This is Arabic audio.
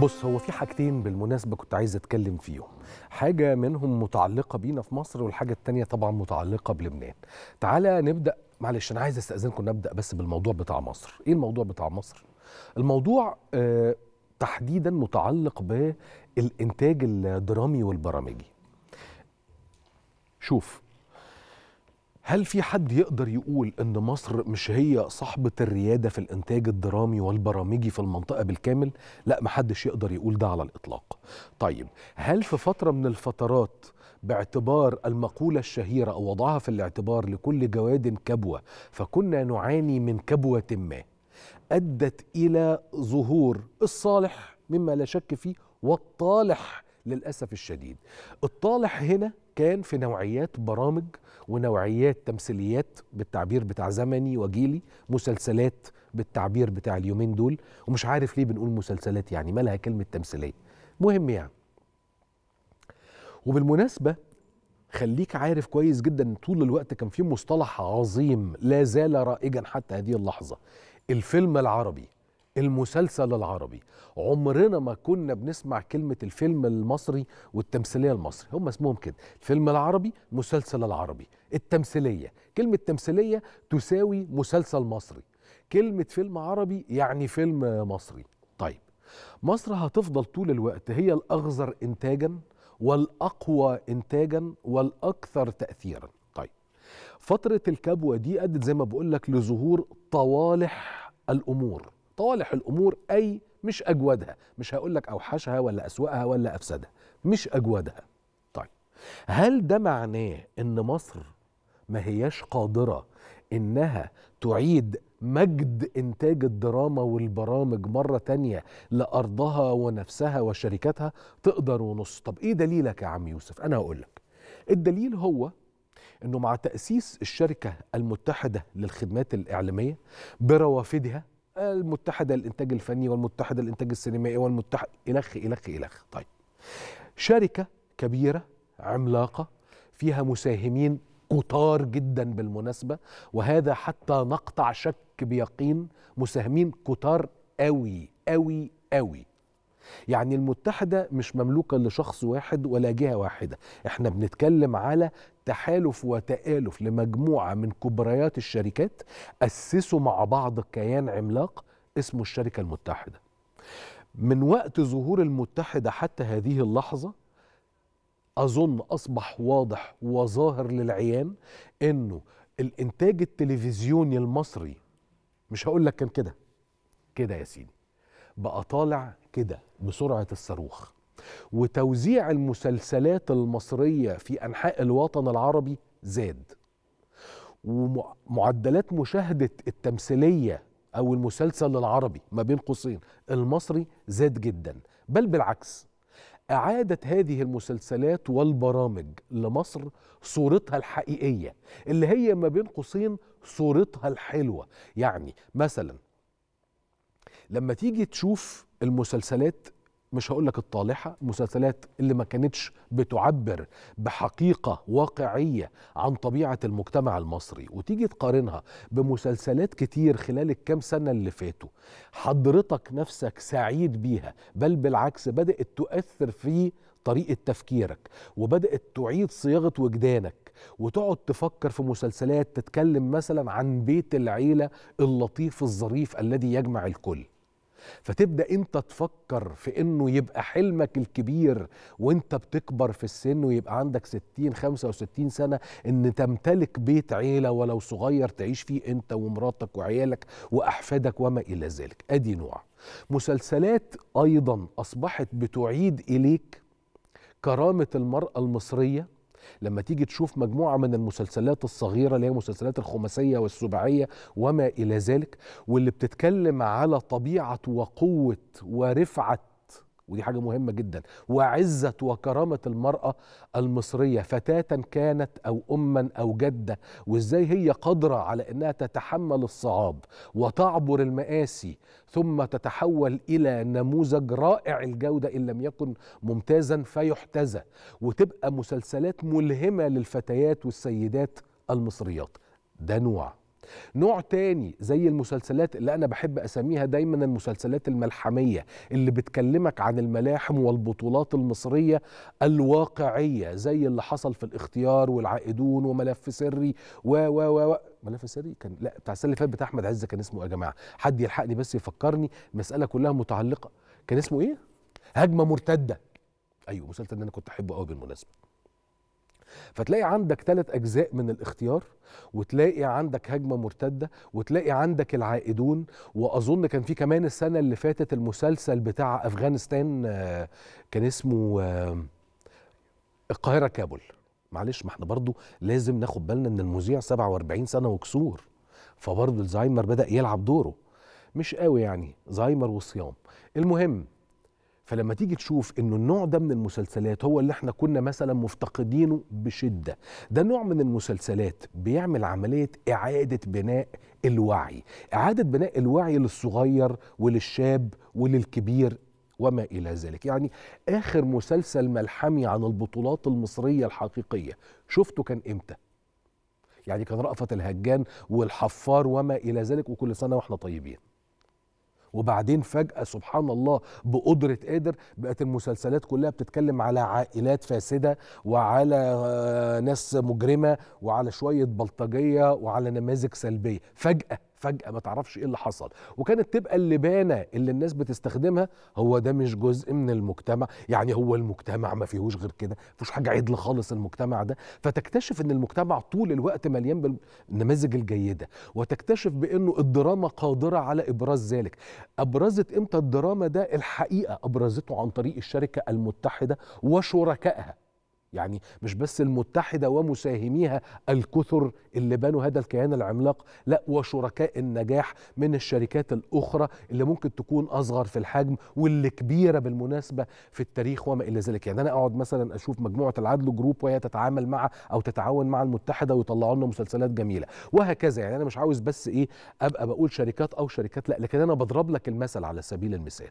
بص هو في حاجتين بالمناسبه كنت عايز اتكلم فيهم حاجه منهم متعلقه بينا في مصر والحاجه الثانيه طبعا متعلقه بلبنان تعالى نبدا معلش انا عايز استاذنكم نبدا بس بالموضوع بتاع مصر ايه الموضوع بتاع مصر الموضوع آه تحديدا متعلق بالانتاج الدرامي والبرامجي شوف هل في حد يقدر يقول ان مصر مش هي صاحبه الرياده في الانتاج الدرامي والبرامجي في المنطقه بالكامل لا محدش يقدر يقول ده على الاطلاق طيب هل في فتره من الفترات باعتبار المقولة الشهيرة أو وضعها في الاعتبار لكل جواد كبوة فكنا نعاني من كبوة ما أدت إلى ظهور الصالح مما لا شك فيه والطالح للأسف الشديد الطالح هنا كان في نوعيات برامج ونوعيات تمثيليات بالتعبير بتاع زمني وجيلي مسلسلات بالتعبير بتاع اليومين دول ومش عارف ليه بنقول مسلسلات يعني مالها كلمة تمثيلية مهم يعني وبالمناسبة خليك عارف كويس جدا طول الوقت كان في مصطلح عظيم لا زال رائجا حتى هذه اللحظة الفيلم العربي المسلسل العربي عمرنا ما كنا بنسمع كلمة الفيلم المصري والتمثيلية المصري هم اسمهم كده الفيلم العربي مسلسل العربي التمثيلية كلمة تمثيلية تساوي مسلسل مصري كلمة فيلم عربي يعني فيلم مصري طيب مصر هتفضل طول الوقت هي الأغزر إنتاجا والأقوى إنتاجا والأكثر تأثيرا طيب فترة الكبوة دي أدت زي ما بقول لك لظهور طوالح الأمور مصطالح الامور اي مش اجودها مش هقول لك اوحشها ولا اسواها ولا افسدها مش اجودها طيب هل ده معناه ان مصر ما هياش قادره انها تعيد مجد انتاج الدراما والبرامج مره تانية لارضها ونفسها وشركاتها تقدر ونص طب ايه دليلك يا عم يوسف انا هقول لك الدليل هو انه مع تاسيس الشركه المتحده للخدمات الاعلاميه بروافدها المتحده للانتاج الفني والمتحده للانتاج السينمائي والمتحد الخ الخ الخ طيب شركه كبيره عملاقه فيها مساهمين كتار جدا بالمناسبه وهذا حتى نقطع شك بيقين مساهمين كتار قوي قوي قوي يعني المتحدة مش مملوكة لشخص واحد ولا جهة واحدة احنا بنتكلم على تحالف وتآلف لمجموعة من كبريات الشركات أسسوا مع بعض كيان عملاق اسمه الشركة المتحدة من وقت ظهور المتحدة حتى هذه اللحظة أظن أصبح واضح وظاهر للعيان أنه الإنتاج التلفزيوني المصري مش هقول لك كان كده كده يا سيدي بقى طالع كده بسرعه الصاروخ وتوزيع المسلسلات المصريه في انحاء الوطن العربي زاد ومعدلات مشاهده التمثيليه او المسلسل العربي ما بين قوسين المصري زاد جدا بل بالعكس اعادت هذه المسلسلات والبرامج لمصر صورتها الحقيقيه اللي هي ما بين قوسين صورتها الحلوه يعني مثلا لما تيجي تشوف المسلسلات مش هقول لك الطالحه المسلسلات اللي ما كانتش بتعبر بحقيقه واقعيه عن طبيعه المجتمع المصري وتيجي تقارنها بمسلسلات كتير خلال الكام سنه اللي فاتوا حضرتك نفسك سعيد بيها بل بالعكس بدات تؤثر في طريقه تفكيرك وبدات تعيد صياغه وجدانك وتقعد تفكر في مسلسلات تتكلم مثلا عن بيت العيله اللطيف الظريف الذي يجمع الكل فتبدا انت تفكر في انه يبقى حلمك الكبير وانت بتكبر في السن ويبقى عندك 60 65 سنه ان تمتلك بيت عيله ولو صغير تعيش فيه انت ومراتك وعيالك واحفادك وما الى ذلك ادي نوع مسلسلات ايضا اصبحت بتعيد اليك كرامه المراه المصريه لما تيجي تشوف مجموعه من المسلسلات الصغيره اللي هي مسلسلات الخماسيه والسباعيه وما الى ذلك واللي بتتكلم على طبيعه وقوه ورفعه ودي حاجة مهمة جدا وعزة وكرامة المرأة المصرية فتاة كانت أو أما أو جدة وإزاي هي قادرة على أنها تتحمل الصعاب وتعبر المآسي ثم تتحول إلى نموذج رائع الجودة إن لم يكن ممتازا فيحتذى وتبقى مسلسلات ملهمة للفتيات والسيدات المصريات ده نوع نوع تاني زي المسلسلات اللي انا بحب اسميها دايما المسلسلات الملحميه اللي بتكلمك عن الملاحم والبطولات المصريه الواقعيه زي اللي حصل في الاختيار والعائدون وملف سري و و و ملف سري كان لا بتاع السنه اللي فاتت بتاع احمد عز كان اسمه إيه يا جماعه حد يلحقني بس يفكرني المساله كلها متعلقه كان اسمه ايه هجمه مرتده ايوه مسلسل ده انا كنت احبه قوي بالمناسبه فتلاقي عندك ثلاث اجزاء من الاختيار وتلاقي عندك هجمه مرتده وتلاقي عندك العائدون واظن كان في كمان السنه اللي فاتت المسلسل بتاع افغانستان آه، كان اسمه آه، القاهره كابول معلش ما احنا برضو لازم ناخد بالنا ان المذيع 47 سنه وكسور فبرضه الزهايمر بدا يلعب دوره مش قوي يعني زهايمر والصيام المهم فلما تيجي تشوف انه النوع ده من المسلسلات هو اللي احنا كنا مثلا مفتقدينه بشده ده نوع من المسلسلات بيعمل عمليه اعاده بناء الوعي اعاده بناء الوعي للصغير وللشاب وللكبير وما الى ذلك يعني اخر مسلسل ملحمي عن البطولات المصريه الحقيقيه شفته كان امتى يعني كان رأفت الهجان والحفار وما الى ذلك وكل سنه واحنا طيبين وبعدين فجأة سبحان الله بقدرة قادر بقت المسلسلات كلها بتتكلم على عائلات فاسدة وعلى آه، ناس مجرمة وعلى شوية بلطجية وعلى نماذج سلبية فجأة فجاه ما تعرفش ايه اللي حصل وكانت تبقى اللبانه اللي الناس بتستخدمها هو ده مش جزء من المجتمع يعني هو المجتمع ما فيهوش غير كده فيهوش حاجه عدل خالص المجتمع ده فتكتشف ان المجتمع طول الوقت مليان بالنماذج الجيده وتكتشف بانه الدراما قادره على ابراز ذلك ابرزت امتى الدراما ده الحقيقه ابرزته عن طريق الشركه المتحده وشركائها يعني مش بس المتحدة ومساهميها الكثر اللي بنوا هذا الكيان العملاق لا وشركاء النجاح من الشركات الأخرى اللي ممكن تكون أصغر في الحجم واللي كبيرة بالمناسبة في التاريخ وما إلى ذلك يعني أنا أقعد مثلا أشوف مجموعة العدل جروب وهي تتعامل مع أو تتعاون مع المتحدة ويطلعوا لنا مسلسلات جميلة وهكذا يعني أنا مش عاوز بس إيه أبقى بقول شركات أو شركات لا لكن أنا بضرب لك المثل على سبيل المثال